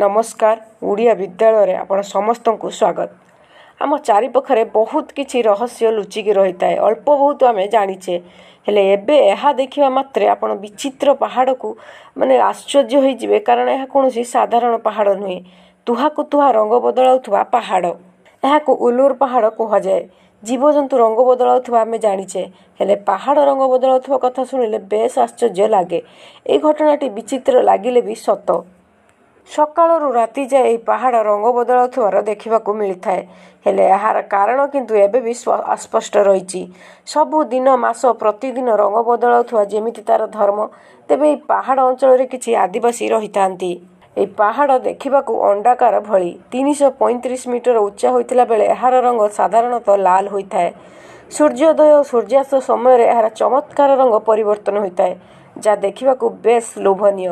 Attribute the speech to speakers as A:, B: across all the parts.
A: ନମସ୍କାର ଓଡ଼ିଆ ବିଦ୍ୟାଳୟରେ ଆପଣ ସମସ୍ତଙ୍କୁ ସ୍ୱାଗତ ଆମ ଚାରିପାଖରେ ବହୁତ କିଛି ରହସ୍ୟ ଲୁଚିକି ରହିଥାଏ ଅଳ୍ପ ବହୁତ ଆମେ ଜାଣିଛେ ହେଲେ ଏବେ ଏହା ଦେଖିବା ମାତ୍ରେ ଆପଣ ବିଚିତ୍ର ପାହାଡ଼କୁ ମାନେ ଆଶ୍ଚର୍ଯ୍ୟ ହୋଇଯିବେ କାରଣ ଏହା କୌଣସି ସାଧାରଣ ପାହାଡ଼ ନୁହେଁ ତୁହାକୁ ତୁହା ରଙ୍ଗ ବଦଳାଉଥିବା ପାହାଡ଼ ଏହାକୁ ଉଲୁର ପାହାଡ଼ କୁହାଯାଏ ଜୀବଜନ୍ତୁ ରଙ୍ଗ ବଦଳାଉଥିବା ଆମେ ଜାଣିଛେ ହେଲେ ପାହାଡ଼ ରଙ୍ଗ ବଦଳାଉଥିବା କଥା ଶୁଣିଲେ ବେଶ୍ ଆଶ୍ଚର୍ଯ୍ୟ ଲାଗେ ଏହି ଘଟଣାଟି ବିଚିତ୍ର ଲାଗିଲେ ବି ସତ ସକାଳରୁ ରାତି ଯାଏ ଏହି ପାହାଡ଼ ରଙ୍ଗ ବଦଳାଉଥିବାର ଦେଖିବାକୁ ମିଳିଥାଏ ହେଲେ ଏହାର କାରଣ କିନ୍ତୁ ଏବେ ବି ଅସ୍ପଷ୍ଟ ରହିଛି ସବୁଦିନ ମାସ ପ୍ରତିଦିନ ରଙ୍ଗ ବଦଳାଉଥିବା ଯେମିତି ତାର ଧର୍ମ ତେବେ ଏହି ପାହାଡ଼ ଅଞ୍ଚଳରେ କିଛି ଆଦିବାସୀ ରହିଥାନ୍ତି ଏହି ପାହାଡ଼ ଦେଖିବାକୁ ଅଣ୍ଡାକାର ଭଳି ତିନିଶହ ପଇଁତିରିଶ ମିଟର ଉଚ୍ଚା ହୋଇଥିଲା ବେଳେ ଏହାର ରଙ୍ଗ ସାଧାରଣତଃ ଲାଲ ହୋଇଥାଏ ସୂର୍ଯ୍ୟୋଦୟ ଓ ସୂର୍ଯ୍ୟାସ୍ତ ସମୟରେ ଏହାର ଚମତ୍କାର ରଙ୍ଗ ପରିବର୍ତ୍ତନ ହୋଇଥାଏ ଯାହା ଦେଖିବାକୁ ବେଶ୍ ଲୋଭନୀୟ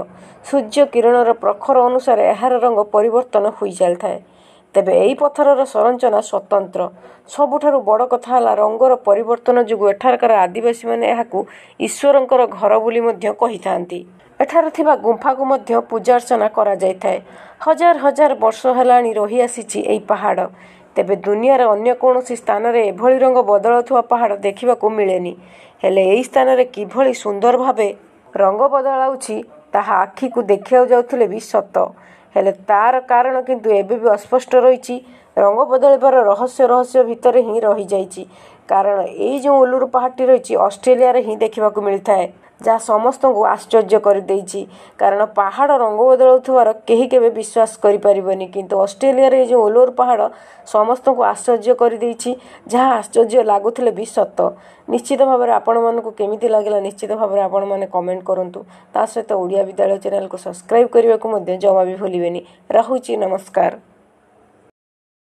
A: ସୂର୍ଯ୍ୟ କିରଣର ପ୍ରଖର ଅନୁସାରେ ଏହାର ରଙ୍ଗ ପରିବର୍ତ୍ତନ ହୋଇଚାଲିଥାଏ ତେବେ ଏହି ପଥରର ସଂରଚନା ସ୍ୱତନ୍ତ୍ର ସବୁଠାରୁ ବଡ଼ କଥା ହେଲା ରଙ୍ଗର ପରିବର୍ତ୍ତନ ଯୋଗୁଁ ଏଠାକାର ଆଦିବାସୀମାନେ ଏହାକୁ ଈଶ୍ୱରଙ୍କର ଘର ବୋଲି ମଧ୍ୟ କହିଥାନ୍ତି ଏଠାରେ ଥିବା ଗୁମ୍ଫାକୁ ମଧ୍ୟ ପୂଜାର୍ଚ୍ଚନା କରାଯାଇଥାଏ ହଜାର ହଜାର ବର୍ଷ ହେଲାଣି ରହିଆସିଛି ଏହି ପାହାଡ଼ ତେବେ ଦୁନିଆର ଅନ୍ୟ କୌଣସି ସ୍ଥାନରେ ଏଭଳି ରଙ୍ଗ ବଦଳୁଥିବା ପାହାଡ଼ ଦେଖିବାକୁ ମିଳେନି ହେଲେ ଏହି ସ୍ଥାନରେ କିଭଳି ସୁନ୍ଦର ଭାବେ ରଙ୍ଗ ବଦଳାଉଛି ତାହା ଆଖିକୁ ଦେଖିବାକୁ ଯାଉଥିଲେ ବି ସତ ହେଲେ ତା'ର କାରଣ କିନ୍ତୁ ଏବେ ବି ଅସ୍ପଷ୍ଟ ରହିଛି ରଙ୍ଗ ବଦଳିବାର ରହସ୍ୟ ରହସ୍ୟ ଭିତରେ ହିଁ ରହିଯାଇଛି କାରଣ ଏଇ ଯେଉଁ ଉଲୁରୁ ପାହାଡ଼ଟି ରହିଛି ଅଷ୍ଟ୍ରେଲିଆରେ ହିଁ ଦେଖିବାକୁ ମିଳିଥାଏ ଯାହା ସମସ୍ତଙ୍କୁ ଆଶ୍ଚର୍ଯ୍ୟ କରିଦେଇଛି କାରଣ ପାହାଡ଼ ରଙ୍ଗ ବଦଳାଉଥିବାର କେହି କେବେ ବିଶ୍ୱାସ କରିପାରିବନି କିନ୍ତୁ ଅଷ୍ଟ୍ରେଲିଆରେ ଏଇ ଯେଉଁ ଓଲୋର ପାହାଡ଼ ସମସ୍ତଙ୍କୁ ଆଶ୍ଚର୍ଯ୍ୟ କରିଦେଇଛି ଯାହା ଆଶ୍ଚର୍ଯ୍ୟ ଲାଗୁଥିଲେ ବି ସତ ନିଶ୍ଚିତ ଭାବରେ ଆପଣମାନଙ୍କୁ କେମିତି ଲାଗିଲା ନିଶ୍ଚିତ ଭାବରେ ଆପଣମାନେ କମେଣ୍ଟ କରନ୍ତୁ ତା ସହିତ ଓଡ଼ିଆ ବିଦ୍ୟାଳୟ ଚ୍ୟାନେଲ୍କୁ ସବସ୍କ୍ରାଇବ୍ କରିବାକୁ ମଧ୍ୟ ଜମା ବି ଭୁଲିବେନି ରହୁଛି ନମସ୍କାର